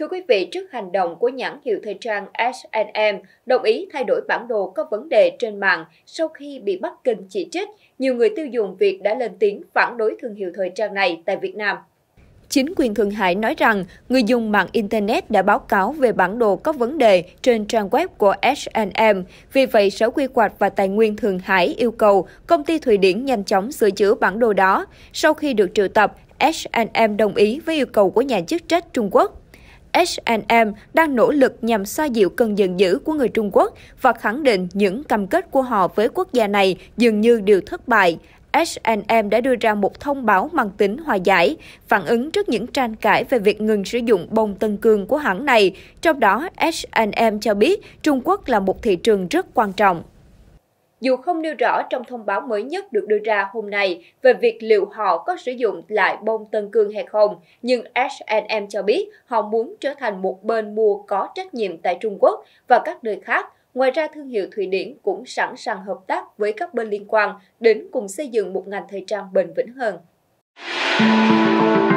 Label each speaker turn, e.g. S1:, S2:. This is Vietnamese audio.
S1: Thưa quý vị, trước hành động của nhãn hiệu thời trang H&M đồng ý thay đổi bản đồ có vấn đề trên mạng sau khi bị Bắc Kinh chỉ trích, nhiều người tiêu dùng Việt đã lên tiếng phản đối thương hiệu thời trang này tại Việt Nam. Chính quyền Thượng Hải nói rằng người dùng mạng Internet đã báo cáo về bản đồ có vấn đề trên trang web của H&M. Vì vậy, Sở Quy hoạch và Tài nguyên Thượng Hải yêu cầu công ty Thụy Điển nhanh chóng sửa chữa bản đồ đó. Sau khi được triệu tập, H&M đồng ý với yêu cầu của nhà chức trách Trung Quốc. H&M đang nỗ lực nhằm xoa dịu cơn giận dữ của người Trung Quốc và khẳng định những cam kết của họ với quốc gia này dường như đều thất bại. H&M đã đưa ra một thông báo mang tính hòa giải, phản ứng trước những tranh cãi về việc ngừng sử dụng bông tân cương của hãng này. Trong đó, H&M cho biết Trung Quốc là một thị trường rất quan trọng dù không nêu rõ trong thông báo mới nhất được đưa ra hôm nay về việc liệu họ có sử dụng lại bông Tân Cương hay không, nhưng H&M cho biết họ muốn trở thành một bên mua có trách nhiệm tại Trung Quốc và các nơi khác. Ngoài ra, thương hiệu Thụy Điển cũng sẵn sàng hợp tác với các bên liên quan đến cùng xây dựng một ngành thời trang bền vững hơn.